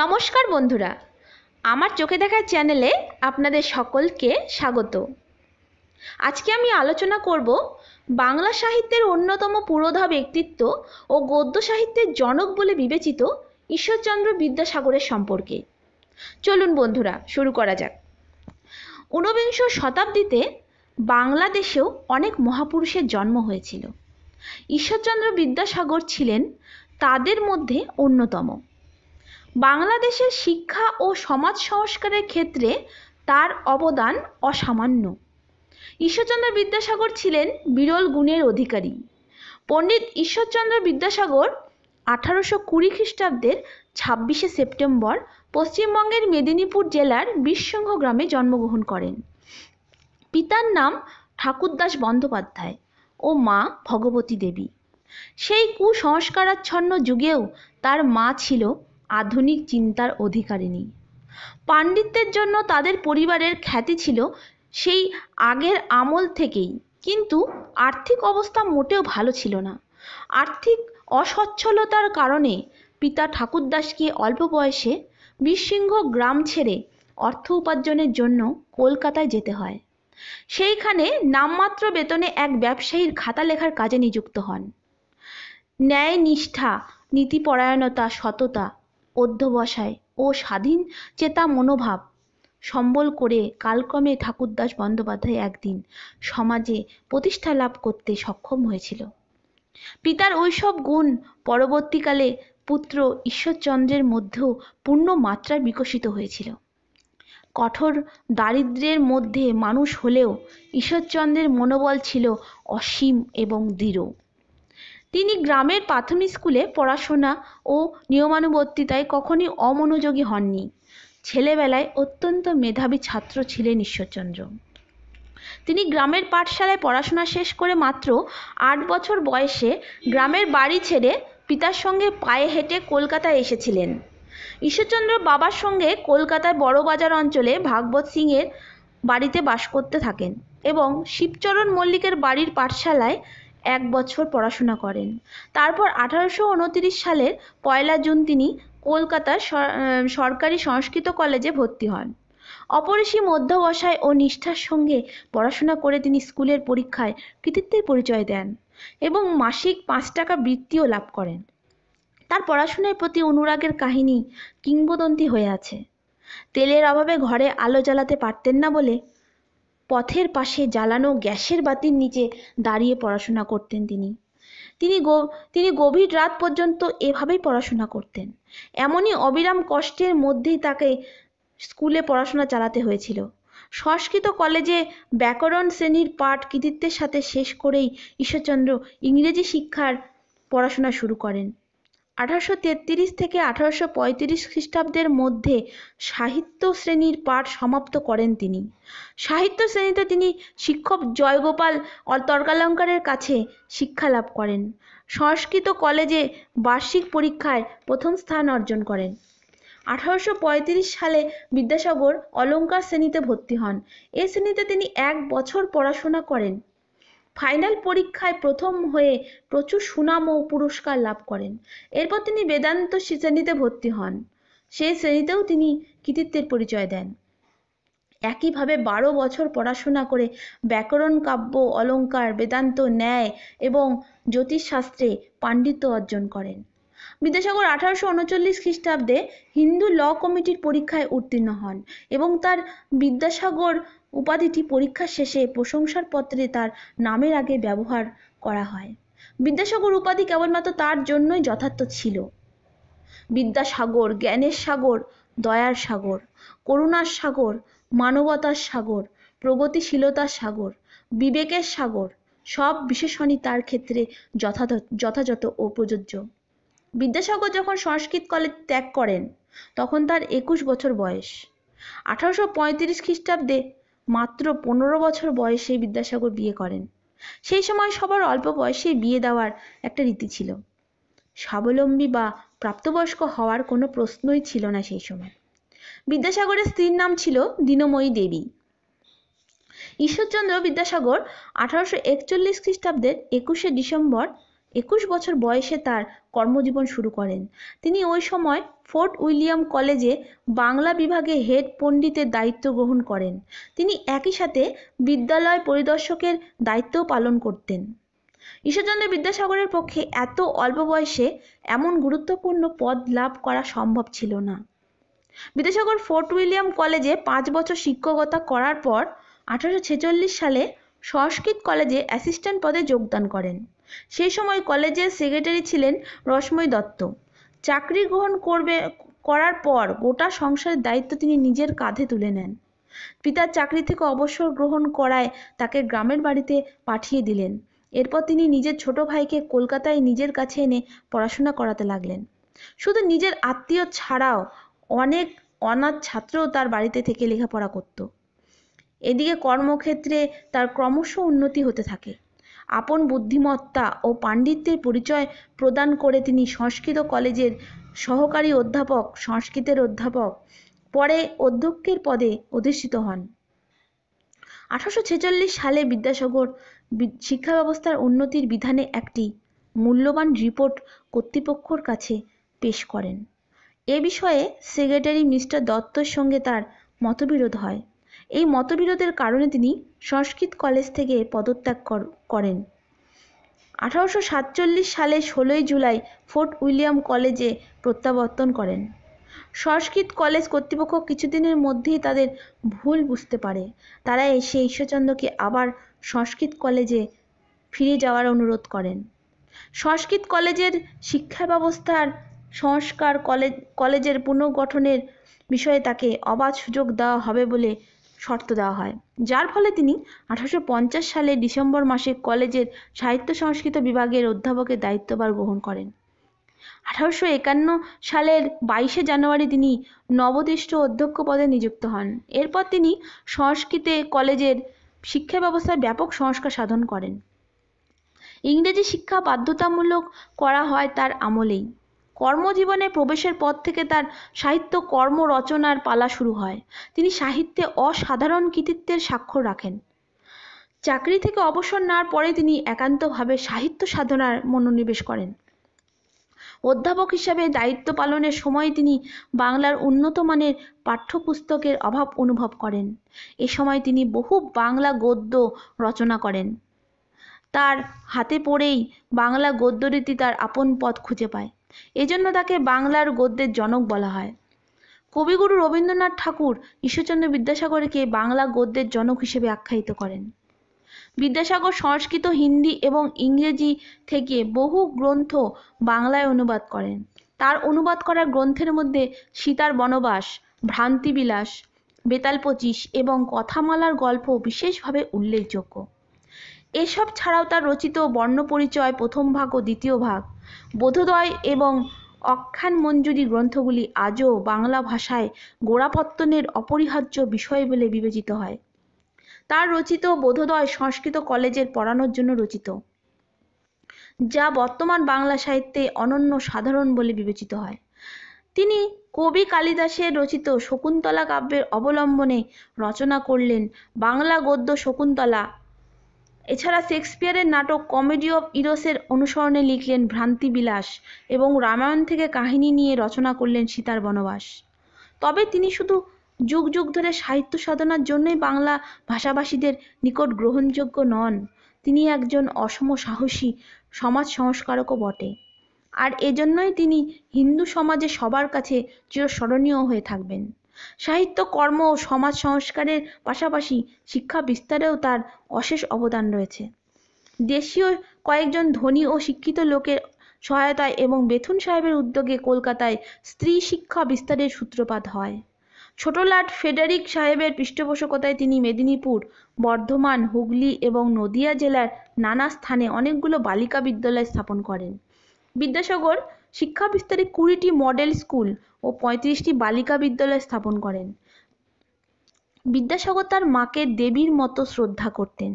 নমস্কার বন্ধুরা আমার চোখে দেখার চ্যানেলে আপনাদের সকলকে স্বাগত আজকে আমি আলোচনা করব বাংলা সাহিত্যের অন্যতম পুরোধা ব্যক্তিত্ব ও গদ্য সাহিত্যের জনক বলে বিবেচিত ঈশ্বরচন্দ্র বিদ্যাসাগরের সম্পর্কে চলুন বন্ধুরা শুরু করা যাক ঊনবিংশ শতাব্দীতে বাংলাদেশেও অনেক মহাপুরুষের জন্ম হয়েছিল ঈশ্বরচন্দ্র বিদ্যাসাগর ছিলেন তাদের মধ্যে অন্যতম বাংলাদেশের শিক্ষা ও সমাজ সংস্কারের ক্ষেত্রে তার অবদান অসামান্য ঈশ্বরচন্দ্র বিদ্যাসাগর ছিলেন বিরল গুণের অধিকারী পণ্ডিত ঈশ্বরচন্দ্র বিদ্যাসাগর আঠারোশো কুড়ি খ্রিস্টাব্দের ছাব্বিশে সেপ্টেম্বর পশ্চিমবঙ্গের মেদিনীপুর জেলার বীরসংঘ গ্রামে জন্মগ্রহণ করেন পিতার নাম ঠাকুরদাস বন্দ্যোপাধ্যায় ও মা ভগবতী দেবী সেই কুসংস্কারাচ্ছন্ন যুগেও তার মা ছিল আধুনিক চিন্তার অধিকারিণী পাণ্ডিত্যের জন্য তাদের পরিবারের খ্যাতি ছিল সেই আগের আমল থেকেই কিন্তু আর্থিক অবস্থা মোটেও ভালো ছিল না আর্থিক অসচ্ছলতার কারণে পিতা ঠাকুরদাসকে অল্প বয়সে বীরসিংহ গ্রাম ছেড়ে অর্থ উপার্জনের জন্য কলকাতায় যেতে হয় সেইখানে নামমাত্র বেতনে এক ব্যবসায়ীর খাতা লেখার কাজে নিযুক্ত হন ন্যায় নিষ্ঠা নীতিপরায়ণতা সততা অধ্যবসায় ও স্বাধীন চেতা মনোভাব সম্বল করে কালক্রমে ঠাকুরদাস বন্দ্যোপাধ্যায় একদিন সমাজে প্রতিষ্ঠা লাভ করতে সক্ষম হয়েছিল পিতার ওইসব গুণ পরবর্তীকালে পুত্র ঈশ্বরচন্দ্রের মধ্যেও পূর্ণ মাত্রায় বিকশিত হয়েছিল কঠোর দারিদ্রের মধ্যে মানুষ হলেও ঈশ্বরচন্দ্রের মনোবল ছিল অসীম এবং দৃঢ় তিনি গ্রামের প্রাথমিক স্কুলে পড়াশোনা ও নিয়মানুবর্তিতায় কখনই অমনোযোগী হননি ছেলেবেলায় অত্যন্ত মেধাবী ছাত্র ছিলেন ঈশ্বরচন্দ্র তিনি গ্রামের পাঠশালায় পড়াশোনা শেষ করে মাত্র আট বছর বয়সে গ্রামের বাড়ি ছেড়ে পিতার সঙ্গে পায়ে হেঁটে কলকাতায় এসেছিলেন ঈশ্বরচন্দ্র বাবার সঙ্গে কলকাতার বড়বাজার অঞ্চলে ভাগবত সিংয়ের বাড়িতে বাস করতে থাকেন এবং শিবচরণ মল্লিকের বাড়ির পাঠশালায় এক বছর পড়াশোনা করেন তারপর আঠারোশো উনতিরিশ সালের পয়লা জুন তিনি কলকাতার সরকারি সংস্কৃত কলেজে ভর্তি হন অপরিসীম মধ্যবসায় ও নিষ্ঠার সঙ্গে পড়াশোনা করে তিনি স্কুলের পরীক্ষায় কৃতিত্বের পরিচয় দেন এবং মাসিক পাঁচ টাকা বৃত্তিও লাভ করেন তার পড়াশোনার প্রতি অনুরাগের কাহিনী কিংবদন্তি হয়ে আছে তেলের অভাবে ঘরে আলো জ্বালাতে পারতেন না বলে পথের পাশে জ্বালানো গ্যাসের বাতির নিচে দাঁড়িয়ে পড়াশোনা করতেন তিনি তিনি তিনি গভীর রাত পর্যন্ত এভাবেই পড়াশোনা করতেন এমনই অবিরাম কষ্টের মধ্যেই তাকে স্কুলে পড়াশোনা চালাতে হয়েছিল সংস্কৃত কলেজে ব্যাকরণ শ্রেণীর পাঠ কৃতিত্বের সাথে শেষ করেই ঈশ্বরচন্দ্র ইংরেজি শিক্ষার পড়াশোনা শুরু করেন আঠারোশো তেত্রিশ থেকে আঠারোশো পঁয়ত্রিশ খ্রিস্টাব্দের মধ্যে সাহিত্য শ্রেণীর পাঠ সমাপ্ত করেন তিনি সাহিত্য শ্রেণীতে তিনি শিক্ষক জয়গোপাল তর্কালঙ্কারের কাছে শিক্ষা লাভ করেন সংস্কৃত কলেজে বার্ষিক পরীক্ষায় প্রথম স্থান অর্জন করেন আঠারোশো পঁয়ত্রিশ সালে বিদ্যাসাগর অলঙ্কার শ্রেণীতে ভর্তি হন এ শ্রেণীতে তিনি এক বছর পড়াশোনা করেন ফাইনাল পরীক্ষায় প্রথম হয়ে প্রচুর সুনাম ও পুরস্কার লাভ করেন এরপর তিনি বেদান্ত শ্রেণীতে ভর্তি হন সেই শ্রেণীতেও তিনি কৃতিত্বের পরিচয় দেন একইভাবে বারো বছর পড়াশোনা করে ব্যাকরণ কাব্য অলঙ্কার বেদান্ত ন্যায় এবং জ্যোতিষশাস্ত্রে পাণ্ডিত্য অর্জন করেন বিদ্যাসাগর আঠারোশো উনচল্লিশ খ্রিস্টাব্দে হিন্দু ল কমিটির পরীক্ষায় উত্তীর্ণ হন এবং তার বিদ্যাসাগর উপাধিটি পরীক্ষার শেষে প্রশংসার পত্রে তার নামের আগে ব্যবহার করা হয় বিদ্যাসাগর উপাধি কেবলমাত্র তার জন্যই যথার্থ ছিল বিদ্যাসাগর জ্ঞানের সাগর দয়ার সাগর করুণার সাগর মানবতার সাগর প্রগতিশীলতার সাগর বিবেকের সাগর সব বিশেষণই তার ক্ষেত্রে যথাযথ ও প্রযোজ্য বিদ্যাসাগর যখন সংস্কৃত কলেজ ত্যাগ করেন তখন তার একুশ বছর বয়স আঠারোশো পঁয়ত্রিশ খ্রিস্টাব্দে মাত্র পনেরো বছর বয়সে বিদ্যাসাগর বিয়ে করেন সেই সময় সবার অল্প বয়সে বিয়ে দেওয়ার একটা রীতি ছিল স্বাবলম্বী বা প্রাপ্তবয়স্ক হওয়ার কোনো প্রশ্নই ছিল না সেই সময় বিদ্যাসাগরের স্ত্রীর নাম ছিল দিনময়ী দেবী ঈশ্বরচন্দ্র বিদ্যাসাগর আঠারোশো একচল্লিশ খ্রিস্টাব্দের একুশে ডিসেম্বর একুশ বছর বয়সে তার কর্মজীবন শুরু করেন তিনি ওই সময় ফোর্ট উইলিয়াম কলেজে বাংলা বিভাগে হেড পণ্ডিতের দায়িত্ব গ্রহণ করেন তিনি একই সাথে বিদ্যালয় পরিদর্শকের দায়িত্বও পালন করতেন ঈশ্বরচন্দ্র বিদ্যাসাগরের পক্ষে এত অল্প বয়সে এমন গুরুত্বপূর্ণ পদ লাভ করা সম্ভব ছিল না বিদ্যাসাগর ফোর্ট উইলিয়াম কলেজে পাঁচ বছর শিক্ষকতা করার পর আঠারোশো সালে সংস্কৃত কলেজে অ্যাসিস্ট্যান্ট পদে যোগদান করেন সেই সময় কলেজের সেক্রেটারি ছিলেন রসময় দত্ত চাকরি গ্রহণ করবে করার পর গোটা সংসারের দায়িত্ব তিনি নিজের কাঁধে তুলে নেন পিতার চাকরি থেকে অবসর গ্রহণ করায় তাকে গ্রামের বাড়িতে পাঠিয়ে দিলেন এরপর তিনি নিজের ছোট ভাইকে কলকাতায় নিজের কাছে এনে পড়াশোনা করাতে লাগলেন শুধু নিজের আত্মীয় ছাড়াও অনেক অনাথ ছাত্রও তার বাড়িতে থেকে লেখাপড়া করত এদিকে কর্মক্ষেত্রে তার ক্রমশ উন্নতি হতে থাকে আপন বুদ্ধিমত্তা ও পাণ্ডিত্যের পরিচয় প্রদান করে তিনি সংস্কৃত কলেজের সহকারী অধ্যাপক সংস্কৃতের অধ্যাপক পরে অধ্যক্ষের পদে অধিষ্ঠিত হন আঠারোশো ছেচল্লিশ সালে বিদ্যাসাগর শিক্ষা ব্যবস্থার উন্নতির বিধানে একটি মূল্যবান রিপোর্ট কর্তৃপক্ষর কাছে পেশ করেন এ বিষয়ে সেক্রেটারি মিস্টার দত্তর সঙ্গে তার মতবিরোধ হয় এই মতবিরোধের কারণে তিনি সংস্কৃত কলেজ থেকে পদত্যাগ করেন আঠারোশো সাতচল্লিশ সালে ষোলোই জুলাই ফোর্ট উইলিয়াম কলেজে প্রত্যাবর্তন করেন সংস্কৃত কলেজ কর্তৃপক্ষ কিছুদিনের মধ্যেই তাদের ভুল বুঝতে পারে তারা এসে ঈশ্বরচন্দ্রকে আবার সংস্কৃত কলেজে ফিরে যাওয়ার অনুরোধ করেন সংস্কৃত কলেজের শিক্ষা ব্যবস্থার সংস্কার কলেজ কলেজের পুনর্গঠনের বিষয়ে তাকে অবাধ সুযোগ দেওয়া হবে বলে শর্ত দেওয়া হয় যার ফলে তিনি আঠারোশো সালে ডিসেম্বর মাসে কলেজের সাহিত্য সংস্কৃত বিভাগের অধ্যাপকের দায়িত্বভার গ্রহণ করেন আঠারোশো একান্ন সালের বাইশে জানুয়ারি তিনি নবদিষ্ট অধ্যক্ষ পদে নিযুক্ত হন এরপর তিনি সংস্কৃতে কলেজের শিক্ষা ব্যবস্থায় ব্যাপক সংস্কার সাধন করেন ইংরেজি শিক্ষা বাধ্যতামূলক করা হয় তার আমলেই কর্মজীবনে প্রবেশের পর থেকে তার সাহিত্য কর্ম রচনার পালা শুরু হয় তিনি সাহিত্যে অসাধারণ কৃতিত্বের স্বাক্ষর রাখেন চাকরি থেকে অবসর নেওয়ার পরে তিনি একান্তভাবে সাহিত্য সাধনার মনোনিবেশ করেন অধ্যাপক হিসাবে দায়িত্ব পালনের সময় তিনি বাংলার উন্নত মানের পাঠ্যপুস্তকের অভাব অনুভব করেন এ সময় তিনি বহু বাংলা গদ্য রচনা করেন তার হাতে পড়েই বাংলা গদ্যরীতি তার আপন পথ খুঁজে পায় এজন্য তাকে বাংলার গদ্যের জনক বলা হয় কবিগুরু রবীন্দ্রনাথ ঠাকুর ঈশ্বরচন্দ্র বিদ্যাসাগরকে বাংলা গদ্যের জনক হিসেবে আখ্যায়িত করেন বিদ্যাসাগর সংস্কৃত হিন্দি এবং ইংরেজি থেকে বহু গ্রন্থ বাংলায় অনুবাদ করেন তার অনুবাদ করা গ্রন্থের মধ্যে সীতার বনবাস ভ্রান্তিবিলাস বেতাল পঁচিশ এবং কথামালার গল্প বিশেষভাবে উল্লেখযোগ্য এসব ছাড়াও তার রচিত বর্ণপরিচয় প্রথম ভাগ ও দ্বিতীয় ভাগ বোধোদয় এবং অখ্যান মঞ্জুরি গ্রন্থগুলি আজও বাংলা ভাষায় গোড়াপত্তনের অপরিহার্য বিষয় বলে বিবেচিত হয় তার রচিত বোধোদয় সংস্কৃত কলেজের পড়ানোর জন্য রচিত যা বর্তমান বাংলা সাহিত্যে অনন্য সাধারণ বলে বিবেচিত হয় তিনি কবি কালিদাসের রচিত শকুন্তলা কাব্যের অবলম্বনে রচনা করলেন বাংলা গদ্য শকুন্তলা এছাড়া শেক্সপিয়ারের নাটক কমেডি অফ ইরোসের অনুসরণে লিখলেন ভ্রান্তিবিলাস এবং রামায়ণ থেকে কাহিনী নিয়ে রচনা করলেন সীতার বনবাস তবে তিনি শুধু যুগ যুগ ধরে সাহিত্য সাধনার জন্যই বাংলা ভাষাভাষীদের নিকট গ্রহণযোগ্য নন তিনি একজন অসম সাহসী সমাজ সংস্কারকও বটে আর এজন্যই তিনি হিন্দু সমাজে সবার কাছে চিরস্মরণীয় হয়ে থাকবেন সাহিত্য কর্ম ও সমাজ সংস্কারের পাশাপাশি শিক্ষা বিস্তারেও তার অশেষ অবদান রয়েছে দেশীয় কয়েকজন ধনী ও শিক্ষিত লোকের সহায়তায় এবং বেথুন সাহেবের উদ্যোগে কলকাতায় স্ত্রী শিক্ষা বিস্তারের সূত্রপাত হয় ছোটলাট ফেডারিক সাহেবের পৃষ্ঠপোষকতায় তিনি মেদিনীপুর বর্ধমান হুগলি এবং নদিয়া জেলার নানা স্থানে অনেকগুলো বালিকা বিদ্যালয় স্থাপন করেন বিদ্যাসাগর শিক্ষা বিস্তারে কুড়িটি মডেল স্কুল ও পঁয়ত্রিশটি বালিকা বিদ্যালয় স্থাপন করেন বিদ্যাসাগর তার মাকে দেবীর মতো শ্রদ্ধা করতেন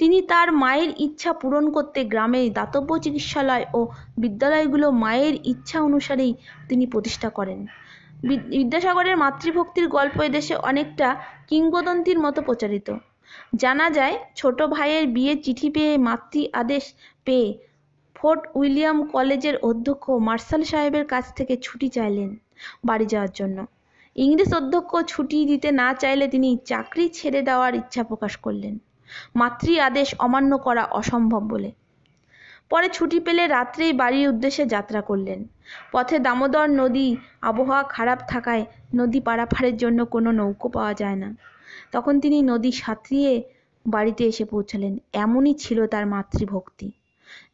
তিনি তার মায়ের ইচ্ছা পূরণ করতে গ্রামের দাতব্য চিকিৎসালয় ও বিদ্যালয়গুলো মায়ের ইচ্ছা অনুসারেই তিনি প্রতিষ্ঠা করেন বিদ্যাসাগরের মাতৃভক্তির গল্প এদেশে অনেকটা কিংবদন্তির মতো প্রচারিত জানা যায় ছোট ভাইয়ের বিয়ে চিঠি পেয়ে মাতৃ আদেশ পেয়ে ফোর্ট উইলিয়াম কলেজের অধ্যক্ষ মার্শাল সাহেবের কাছ থেকে ছুটি চাইলেন বাড়ি যাওয়ার জন্য ইংরেজ অধ্যক্ষ ছুটি দিতে না চাইলে তিনি চাকরি ছেড়ে দেওয়ার ইচ্ছা প্রকাশ করলেন মাতৃ আদেশ অমান্য করা অসম্ভব বলে পরে ছুটি পেলে রাত্রেই বাড়ির উদ্দেশ্যে যাত্রা করলেন পথে দামোদর নদী আবহাওয়া খারাপ থাকায় নদী পারাফারের জন্য কোনো নৌকো পাওয়া যায় না তখন তিনি নদী সাঁতরিয়ে বাড়িতে এসে পৌঁছালেন এমনই ছিল তার মাতৃভক্তি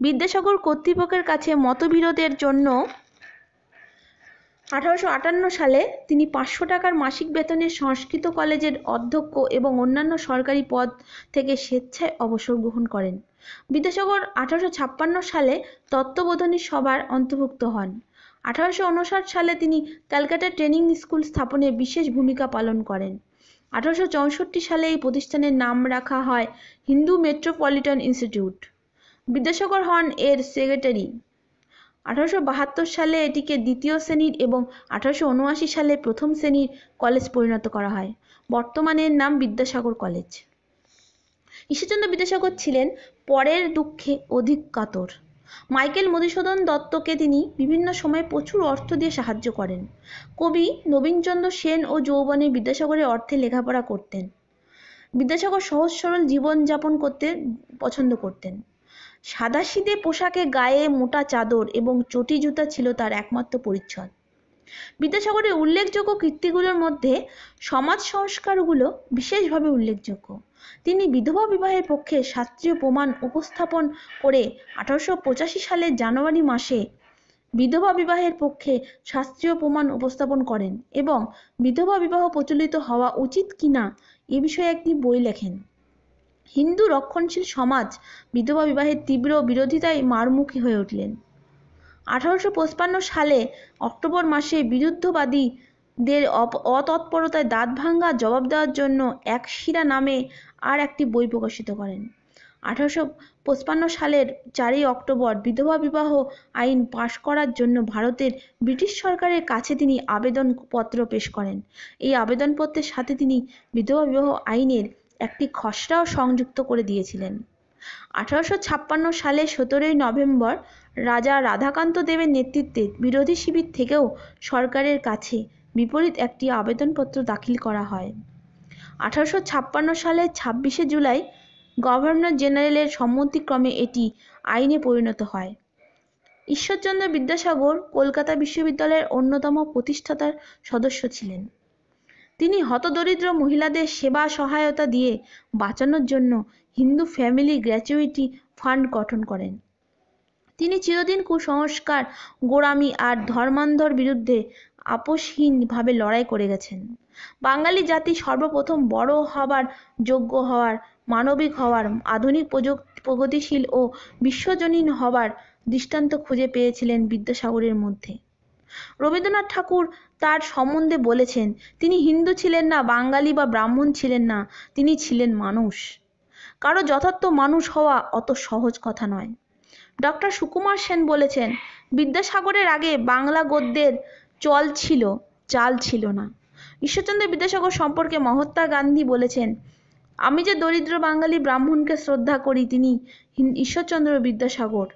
বিদ্যাসাগর কর্তৃপক্ষের কাছে মতবিরোধের জন্য আঠারোশো সালে তিনি পাঁচশো টাকার মাসিক বেতনে সংস্কৃত কলেজের অধ্যক্ষ এবং অন্যান্য সরকারি পদ থেকে স্বেচ্ছায় অবসর গ্রহণ করেন বিদ্যাসাগর আঠারোশো সালে তত্ত্ববোধনী সভার অন্তর্ভুক্ত হন আঠারোশো সালে তিনি ক্যালকাটা ট্রেনিং স্কুল স্থাপনে বিশেষ ভূমিকা পালন করেন আঠারোশো সালে এই প্রতিষ্ঠানের নাম রাখা হয় হিন্দু মেট্রোপলিটন ইনস্টিটিউট বিদ্যাসাগর হন এর সেক্রেটারি আঠারোশো সালে এটিকে দ্বিতীয় শ্রেণীর এবং আঠারোশো সালে প্রথম শ্রেণীর কলেজ পরিণত করা হয় বর্তমানে এর নাম বিদ্যাসাগর কলেজ ঈশ্বরচন্দ্র বিদ্যাসাগর ছিলেন পরের দুঃখে অধিক কাতর মাইকেল মধুসূদন দত্তকে তিনি বিভিন্ন সময়ে প্রচুর অর্থ দিয়ে সাহায্য করেন কবি নবীনচন্দ্র সেন ও যৌবনে বিদ্যাসাগরের অর্থে লেখাপড়া করতেন বিদ্যাসাগর সহজ সরল জীবনযাপন করতে পছন্দ করতেন সাদাসিধে পোশাকে গায়ে মোটা চাদর এবং চটি জুতা ছিল তার একমাত্র পরিচ্ছদ বিদ্যাসাগরের উল্লেখযোগ্য কীর্তিগুলোর মধ্যে সমাজ সংস্কারগুলো বিশেষভাবে উল্লেখযোগ্য তিনি বিধবা বিবাহের পক্ষে শাস্ত্রীয় প্রমাণ উপস্থাপন করে আঠারোশো পঁচাশি সালের জানুয়ারি মাসে বিধবা বিবাহের পক্ষে শাস্ত্রীয় প্রমাণ উপস্থাপন করেন এবং বিধবা বিবাহ প্রচলিত হওয়া উচিত কিনা এ বিষয়ে একটি বই লেখেন হিন্দু রক্ষণশীল সমাজ বিধবা বিবাহের তীব্র বিরোধিতায় মারমুখী হয়ে উঠলেন আঠারোশো পঁচপান্ন সালে অক্টোবর মাসে বিরুদ্ধবাদীদের অতৎপরতায় দাঁত ভাঙ্গা জবাব দেওয়ার জন্য এক শিরা নামে আর একটি বই প্রকাশিত করেন আঠারোশো পঁচপান্ন সালের চারই অক্টোবর বিধবা বিবাহ আইন পাশ করার জন্য ভারতের ব্রিটিশ সরকারের কাছে তিনি আবেদনপত্র পেশ করেন এই আবেদনপত্রের সাথে তিনি বিধবা বিবাহ আইনের একটি খসড়াও সংযুক্ত করে দিয়েছিলেন আঠারোশো ছাপ্পান্ন সালে সতেরোই নভেম্বর রাজা রাধাকান্ত দেবের নেতৃত্বে বিরোধী শিবির থেকেও সরকারের কাছে বিপরীত একটি আবেদনপত্র দাখিল করা হয় আঠারোশো ছাপ্পান্ন সালের ছাব্বিশে জুলাই গভর্নর জেনারেলের সম্মতিক্রমে এটি আইনে পরিণত হয় ঈশ্বরচন্দ্র বিদ্যাসাগর কলকাতা বিশ্ববিদ্যালয়ের অন্যতম প্রতিষ্ঠাতার সদস্য ছিলেন তিনি হতদরিদ্র মহিলাদের সেবা সহায়তা দিয়ে বাঁচানোর জন্য হিন্দু ফ্যামিলি গ্র্যাচুইটি ফান্ড গঠন করেন তিনি চিরদিন কুসংস্কার গোড়ামি আর ধর্মান্ধর বিরুদ্ধে আপোষহীনভাবে লড়াই করে গেছেন বাঙালি জাতি সর্বপ্রথম বড় হবার যোগ্য হওয়ার মানবিক হওয়ার আধুনিক প্রগতিশীল ও বিশ্বজনীন হবার দৃষ্টান্ত খুঁজে পেয়েছিলেন বিদ্যাসাগরের মধ্যে রবীন্দ্রনাথ ঠাকুর তার সম্বন্ধে বলেছেন তিনি হিন্দু ছিলেন না বাঙালি বা ব্রাহ্মণ ছিলেন না তিনি ছিলেন মানুষ কারো যথার্থ মানুষ হওয়া অত সহজ কথা নয় ডক্টর সুকুমার সেন বলেছেন বিদ্যাসাগরের আগে বাংলা গদ্যের চল ছিল চাল ছিল না ঈশ্বরচন্দ্র বিদ্যাসাগর সম্পর্কে মহাত্মা গান্ধী বলেছেন আমি যে দরিদ্র বাঙালি ব্রাহ্মণকে শ্রদ্ধা করি তিনি ঈশ্বরচন্দ্র বিদ্যাসাগর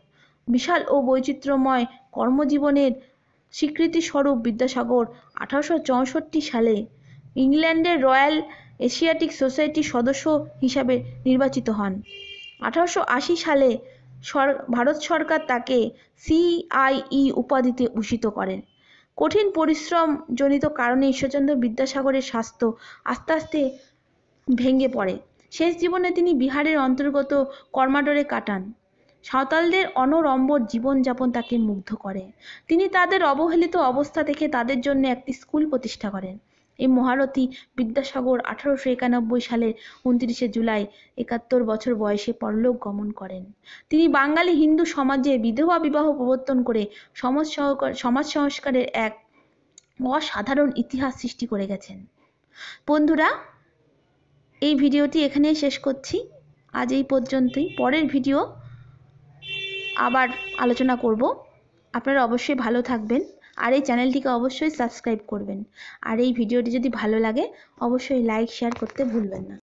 বিশাল ও বৈচিত্র্যময় কর্মজীবনের স্বীকৃতিস্বরূপ বিদ্যাসাগর আঠারোশো চৌষট্টি সালে ইংল্যান্ডের রয়্যাল এশিয়াটিক সোসাইটির সদস্য হিসাবে নির্বাচিত হন আঠারোশো আশি সালে ভারত সরকার তাকে সিআইই উপাধিতে ভূষিত করেন কঠিন পরিশ্রম জনিত কারণে ঈশ্বরচন্দ্র বিদ্যাসাগরের স্বাস্থ্য আস্তে আস্তে ভেঙে পড়ে শেষ জীবনে তিনি বিহারের অন্তর্গত কর্মাডরে কাটান সাঁওতালদের অনড়ম্বর জীবনযাপন তাকে মুগ্ধ করে তিনি তাদের অবহেলিত অবস্থা দেখে তাদের জন্য একটি স্কুল প্রতিষ্ঠা করেন এই মহারথী বিদ্যাসাগর আঠারোশো একানব্বই সালের উনত্রিশে জুলাই একাত্তর বছর বয়সে পরলোক গমন করেন তিনি বাঙালি হিন্দু সমাজে বিধবা বিবাহ প্রবর্তন করে সমাজ সমাজ সংস্কারের এক অসাধারণ ইতিহাস সৃষ্টি করে গেছেন বন্ধুরা এই ভিডিওটি এখানেই শেষ করছি আজ এই পর্যন্তই পরের ভিডিও আবার আলোচনা করব আপনারা অবশ্যই ভালো থাকবেন আর এই চ্যানেলটিকে অবশ্যই সাবস্ক্রাইব করবেন আর এই ভিডিওটি যদি ভালো লাগে অবশ্যই লাইক শেয়ার করতে ভুলবেন না